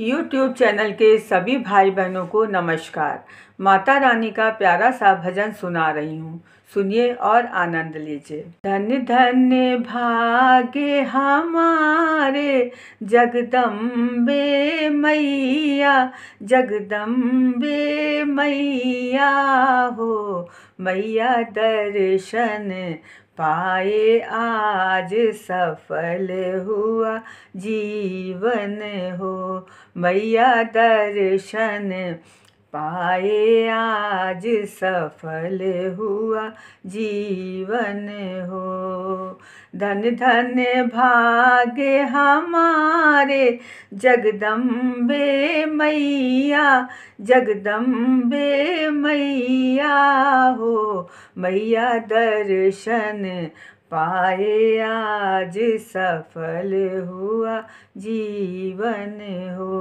YouTube channel के सभी भाई बहनों को नमस्कार माता रानी का प्यारा सा भजन सुना रही हूँ सुनिए और आनंद लीजिए धन धन भागे हमारे जगदम्बे मैया जगदम्बे मैया हो मैया दर्शन पाए आज सफल हुआ जीवन हो मैया दर्शन पाए आज सफल हुआ जीवन हो धन धन भागे हमारे जगदम्बे मैया जगदम्बे मैया हो मैया दर्शन पाए आज सफल हुआ जीवन हो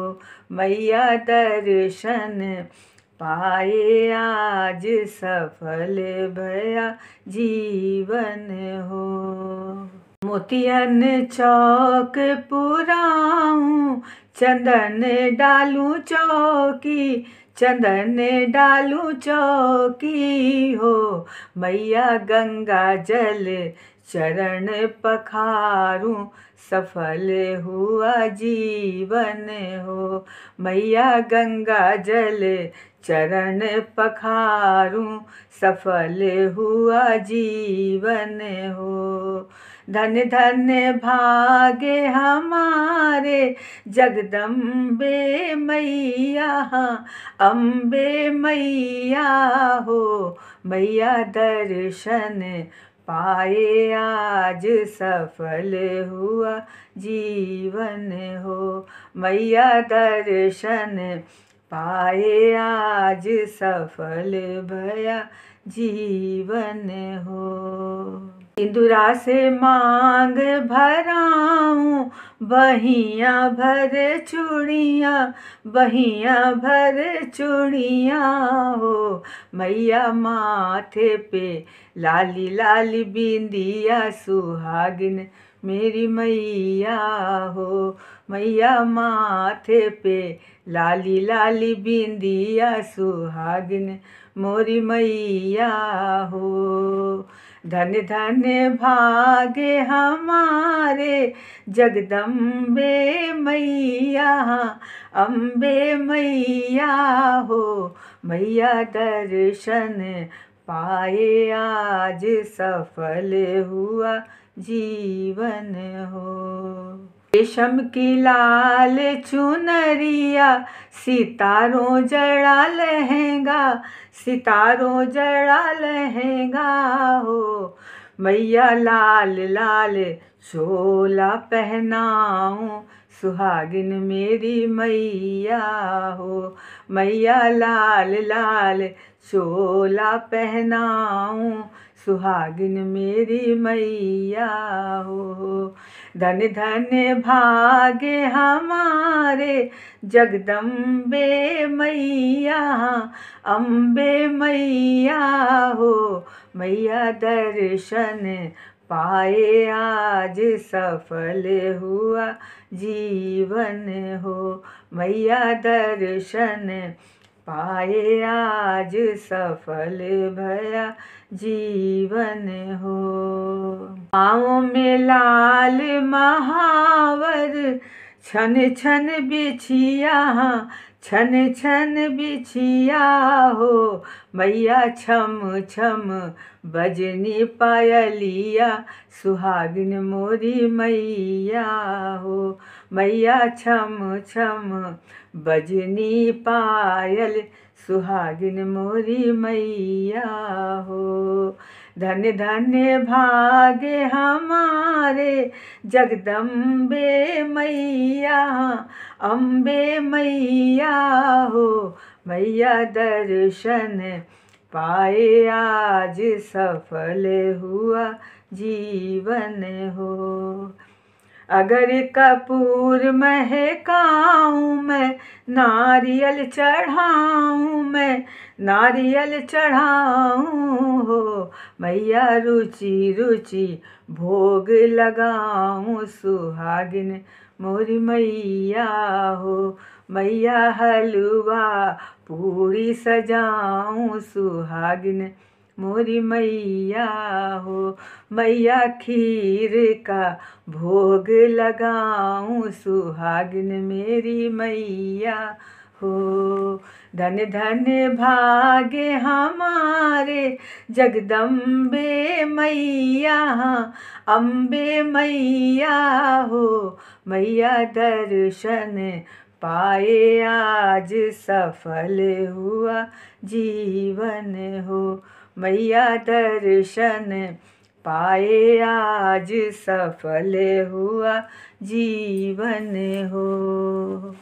मैया दर्शन पाए आज सफल भया जीवन हो मोतियन चौक पुराऊँ चंदन डालू चौकी चंदन डालू चौकी हो मैया गंगा जल चरण पखारूं सफल हुआ जीवन हो मैया गंगा जल चरण पखारूं सफल हुआ जीवन हो धन धन भागे हमारे जगदम्बे मैया अम्बे मैया हो मैया दर्शन पाए आज सफल हुआ जीवन हो मैया दर्शन पाए आज सफल भया जीवन हो इंदुरा से मांग भराऊं बहिया भर चूड़िया बहिया भर चूड़िया हो मैया माथे पे लाली लाली बिंदिया सुहागिन मेरी मैया हो मैया माथे पे लाली लाली बिंदिया सुहागिन मोरी मैया हो धन धन भागे हमारे जगदम्बे मैया अम्बे मैया हो मैया दर्शन पाए आज सफल हुआ जीवन हो रेशम की लाल चुनरिया सितारों जड़ा लहंगा सितारों जड़ा लहंगा हो मैया लाल लाल चोला पहनाऊं सुहागिन मेरी मैया हो मैया लाल लाल चोला पहनाऊं सुहागिन मेरी मैया हो धन धन भागे हमारे जगदम्बे मैया अम्बे मैया हो मैया दर्शन पाए आज सफल हुआ जीवन हो मैया दर्शन पाए आज सफल भया जीवन हो आओ में लाल महावर छन छन बिछिया छन छन बिछिया हो मैया छम छम बजनी पायलिया सुहागिन मोरी मैया हो मैया छम छम बजनी पायल सुहागिन मोरी मैया हो धन्य धन्य भागे हमारे जगदम्बे मैया अम्बे मैया हो मैया दर्शन पाए आज सफल हुआ जीवन हो अगर कपूर महकाऊँ मैं नारियल चढ़ाऊँ मैं नारियल चढ़ाऊँ हो मैया रुचि रुचि भोग लगाऊँ सुहागिन मोरी मैया हो मैया हलवा पूरी सजाऊँ सुहागिन मोरी मैया हो मैया खीर का भोग लगाऊं सुहागिन मेरी मैया हो धन धन भागे हमारे जगदम्बे मैया अम्बे मैया हो मैया दर्शन पाए आज सफल हुआ जीवन हो मैया दर्शन पाए आज सफल हुआ जीवन हो